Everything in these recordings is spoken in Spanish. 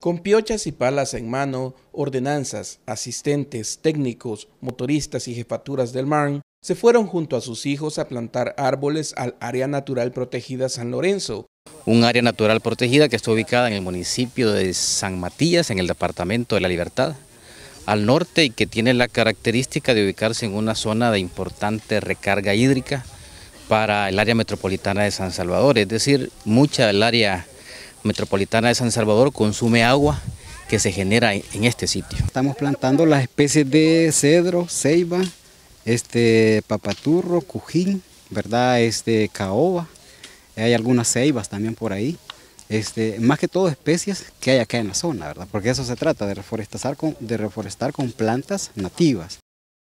Con piochas y palas en mano, ordenanzas, asistentes, técnicos, motoristas y jefaturas del MARN se fueron junto a sus hijos a plantar árboles al Área Natural Protegida San Lorenzo. Un área natural protegida que está ubicada en el municipio de San Matías, en el departamento de La Libertad, al norte y que tiene la característica de ubicarse en una zona de importante recarga hídrica para el área metropolitana de San Salvador, es decir, mucha del área metropolitana de San Salvador consume agua que se genera en este sitio. Estamos plantando las especies de cedro, ceiba, este, papaturro, cujín, ¿verdad? Este, caoba, hay algunas ceibas también por ahí. Este, más que todo especies que hay acá en la zona, ¿verdad? Porque eso se trata, de con, de reforestar con plantas nativas.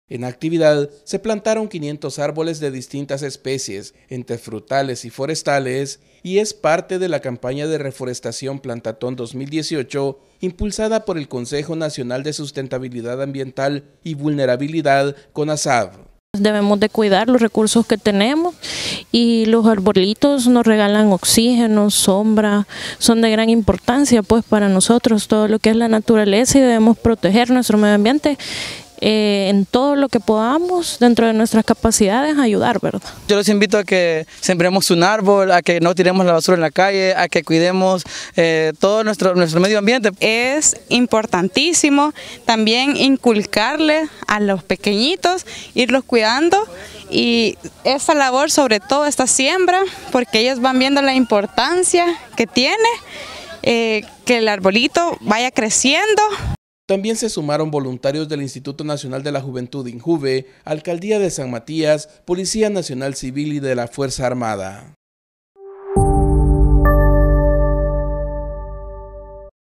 En actividad se plantaron 500 árboles de distintas especies, entre frutales y forestales, y es parte de la campaña de reforestación Plantatón 2018, impulsada por el Consejo Nacional de Sustentabilidad Ambiental y Vulnerabilidad, CONASAV. Debemos de cuidar los recursos que tenemos y los arbolitos nos regalan oxígeno, sombra, son de gran importancia pues para nosotros, todo lo que es la naturaleza y debemos proteger nuestro medio ambiente eh, en todo lo que podamos, dentro de nuestras capacidades, ayudar, ¿verdad? Yo los invito a que sembremos un árbol, a que no tiremos la basura en la calle, a que cuidemos eh, todo nuestro, nuestro medio ambiente. Es importantísimo también inculcarle a los pequeñitos, irlos cuidando y esta labor, sobre todo esta siembra, porque ellos van viendo la importancia que tiene eh, que el arbolito vaya creciendo también se sumaron voluntarios del Instituto Nacional de la Juventud INJUVE, Alcaldía de San Matías, Policía Nacional Civil y de la Fuerza Armada.